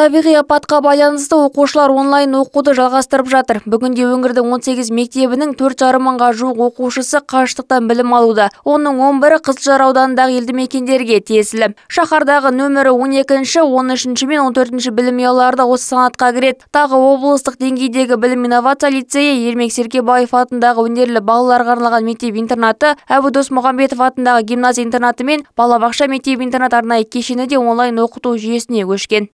табиғи апатқа байланысты оқушылар онлайн оқуды жалғастырып жатыр бүгінде өңірдің 18 мектебінің төрт жарым мыңға жуық оқушысы қашықтықтан білім алуда оның 11 і қыз ауданындағы елді мекендерге тиесілі шаһардағы нөмірі 12-ші 13-ші мен 14-ші білім ұялары осы санатқа кіреді тағы облыстық деңгейдегі білім инновация лицейі ермек серкебаев атындағы өнерлі балаларға арналған мектеп интернаты әбу атындағы гимназия интернаты мен балабақша мектеп интернат арнайы кешені де онлайн оқыту жүйесіне көшкен